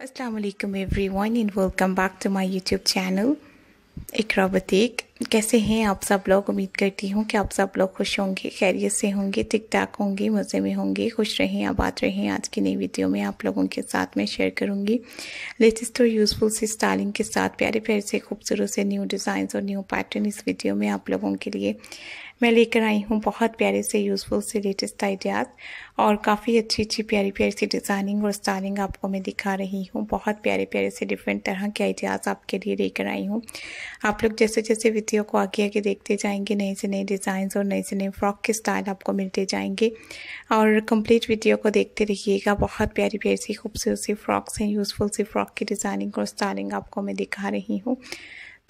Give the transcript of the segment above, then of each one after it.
Aslam everyone and welcome back to my YouTube channel Iqra boutique कैसे हैं आप सब लोग उम्मीद करती हूँ कि आप सब लोग खुश होंगे खैरियत से होंगे टिक टाक होंगे मज़े में होंगे खुश रहें आबाद रहें आज की नई वीडियो में आप लोगों के साथ मैं शेयर करूँगी लेटेस्ट और यूज़फुल सी स्टाइलिंग के साथ प्यारे प्यारे से खूबसूरत से न्यू डिज़ाइन और न्यू पैटर्न इस वीडियो में आप लोगों के लिए मैं लेकर आई हूँ बहुत प्यारे से यूज़फुल से लेटेस्ट आइडियाज़ और काफ़ी अच्छी अच्छी प्यारी प्यारी सी डिज़ाइनिंग और स्टाइलिंग आपको मैं दिखा रही हूँ बहुत प्यारे प्यारे से डिफरेंट तरह के आइडियाज़ आपके लिए लेकर आई हूँ आप लोग जैसे जैसे वीडियो को आगे आगे देखते जाएंगे नए से नए डिज़ाइन और नए से नए फ्रॉक के स्टाइल आपको मिलते जाएंगे और कम्प्लीट वीडियो को देखते रहिएगा बहुत प्यारी प्यारी सी खूबसूरत सी फ्रॉक्स हैं यूज़फुल सी फ्रॉक की डिज़ाइनिंग और स्टाइलिंग आपको मैं दिखा रही हूँ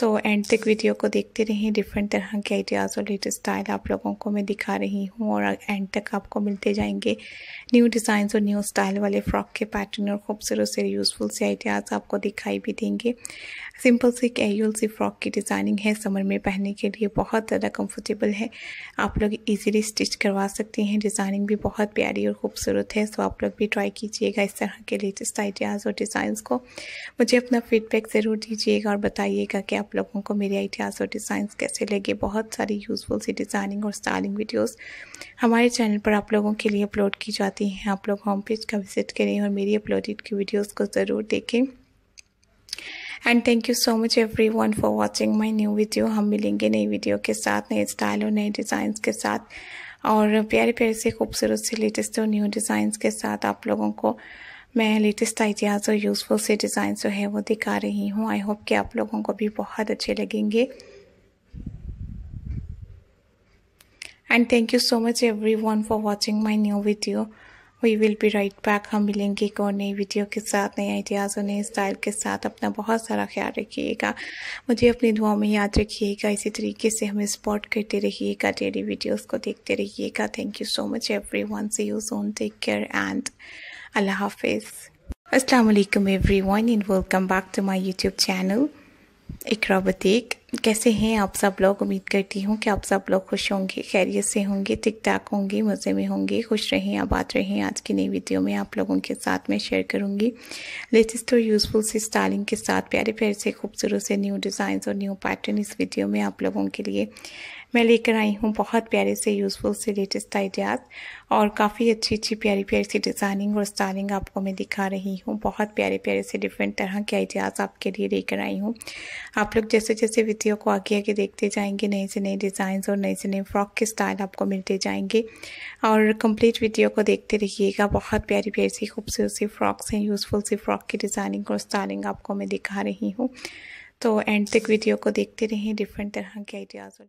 तो एंड तक वीडियो को देखते रहें डिफरेंट तरह के आइडियाज़ और लेटेस्ट स्टाइल आप लोगों को मैं दिखा रही हूँ और एंड तक आपको मिलते जाएंगे न्यू डिज़ाइंस और न्यू स्टाइल वाले फ़्रॉक के पैटर्न और खूबसूरत से यूज़फुल से आइडियाज़ आपको दिखाई भी देंगे सिंपल से कैजुअल सी फ़्रॉक की डिज़ाइनिंग है समर में पहनने के लिए बहुत ज़्यादा कंफर्टेबल है आप लोग इजीली स्टिच करवा सकते हैं डिज़ाइनिंग भी बहुत प्यारी और खूबसूरत है सो आप लोग भी ट्राई कीजिएगा इस तरह के लेटेस्ट आइडियाज़ और डिज़ाइंस को मुझे अपना फीडबैक ज़रूर दीजिएगा और बताइएगा कि आप आप लोगों को मेरे आइडियाज़ और डिज़ाइंस कैसे लगे बहुत सारी यूज़फुल सी डिज़ाइनिंग और स्टाइलिंग वीडियोस हमारे चैनल पर आप लोगों के लिए अपलोड की जाती हैं आप लोग होम पेज का विज़िट करें और मेरी अपलोडेड की वीडियोज़ को ज़रूर देखें and thank you so much everyone for watching my new video हम मिलेंगे नई वीडियो के साथ नए स्टाइल और नए डिज़ाइंस के साथ और प्यारे प्यारे से खूबसूरत से लेटेस्ट और न्यू डिज़ाइंस के साथ आप लोगों को मैं लेटेस्ट आइडियाज़ और यूज़फुल से डिज़ाइन जो है वो दिखा रही हूँ आई होप कि आप लोगों को भी बहुत अच्छे लगेंगे and thank you so much everyone for watching my new video we will be right back हम मिलेंगे एक और नई वीडियो के साथ नए आइडियाज़ और नए स्टाइल के साथ अपना बहुत सारा ख्याल रखिएगा मुझे अपनी दुआ में याद रखिएगा इसी तरीके से हमें सपोर्ट करते रहिएगा डेली वीडियोज़ को देखते रहिएगा thank you so much everyone see you soon take care and अल्लाह हाफिज़ अस्सलाम everyone and welcome back to my YouTube channel Iqra boutique कैसे हैं आप सब लोग उम्मीद करती हूँ कि आप सब लोग खुश होंगे खैरियत से होंगे ठीक ठाक होंगे मज़े में होंगे खुश रहें आबाद रहें आज की नई वीडियो में आप लोगों के साथ मैं शेयर करूँगी लेटेस्ट और यूज़फुल से स्टाइलिंग के साथ प्यारे प्यारे से खूबसूरत से न्यू डिज़ाइन और न्यू पैटर्न इस वीडियो में आप लोगों के लिए मैं लेकर आई हूँ बहुत प्यारे से यूज़फुल से लेटेस्ट आइडियाज़ और काफ़ी अच्छी अच्छी प्यारी प्यारी सी डिज़ाइनिंग और स्टाइलिंग आपको मैं दिखा रही हूँ बहुत प्यारे प्यारे से डिफरेंट तरह के आइडियाज़ आपके लिए लेकर आई हूँ आप लोग जैसे जैसे वीडियो को आगे आगे देखते जाएंगे नए से नए डिज़ाइन और नए से नए फ्रॉक के स्टाइल आपको मिलते जाएंगे और कम्प्लीट वीडियो को देखते रहिएगा बहुत प्यारी प्यारी सी खूबसूरत सी फ्रॉक्स हैं यूज़फुल सी फ्रॉक की डिज़ाइनिंग और स्टाइलिंग आपको मैं दिखा रही हूँ तो एंड तक वीडियो को देखते रहें डिफरेंट तरह के आइडियाज़